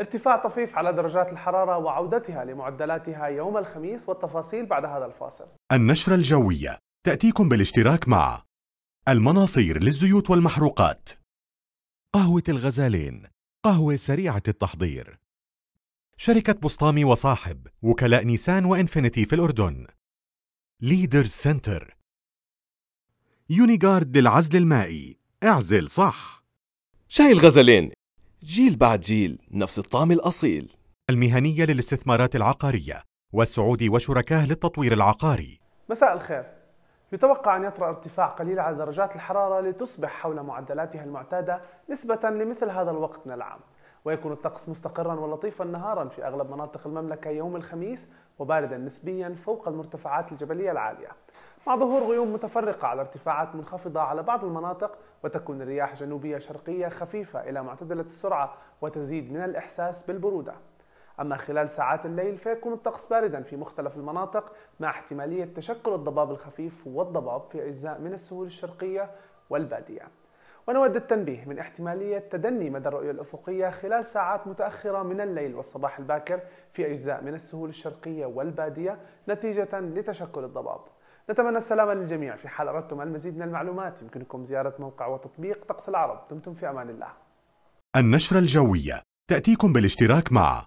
ارتفاع طفيف على درجات الحرارة وعودتها لمعدلاتها يوم الخميس والتفاصيل بعد هذا الفاصل النشرة الجوية تأتيكم بالاشتراك مع المناصير للزيوت والمحروقات قهوة الغزالين قهوة سريعة التحضير شركة بسطامي وصاحب وكلاء نيسان وإنفينيتي في الأردن ليدر سنتر يونيغارد للعزل المائي اعزل صح شاي الغزلين جيل بعد جيل نفس الطعم الأصيل المهنية للاستثمارات العقارية والسعودي وشركاه للتطوير العقاري مساء الخير يتوقع أن يطرأ ارتفاع قليل على درجات الحرارة لتصبح حول معدلاتها المعتادة نسبة لمثل هذا الوقت من العام ويكون الطقس مستقرا ولطيفا نهارا في أغلب مناطق المملكة يوم الخميس وباردا نسبيا فوق المرتفعات الجبلية العالية مع ظهور غيوم متفرقة على ارتفاعات منخفضة على بعض المناطق وتكون الرياح جنوبية شرقية خفيفة إلى معتدلة السرعة وتزيد من الإحساس بالبرودة أما خلال ساعات الليل فيكون الطقس باردا في مختلف المناطق مع احتمالية تشكل الضباب الخفيف والضباب في أجزاء من السهول الشرقية والبادية ونود التنبيه من احتمالية تدني مدى الرؤية الأفقية خلال ساعات متأخرة من الليل والصباح الباكر في أجزاء من السهول الشرقية والبادية نتيجة لتشكل الضباب نتمنى السلامة للجميع في حال أردتم المزيد من المعلومات يمكنكم زيارة موقع وتطبيق طقس العرب دمتم في أمان الله النشرة الجوية تأتيكم بالاشتراك مع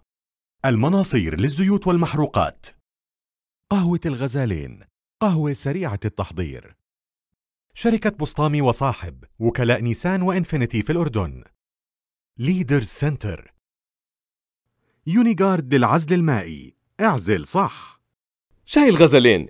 المناصير للزيوت والمحروقات قهوة الغزالين قهوة سريعة التحضير شركة بسطامي وصاحب وكلاء نيسان وإنفينيتي في الأردن ليدر سنتر يونيغارد للعزل المائي اعزل صح شاي الغزلين